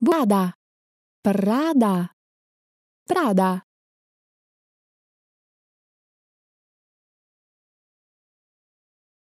Buada. Prada. Prada.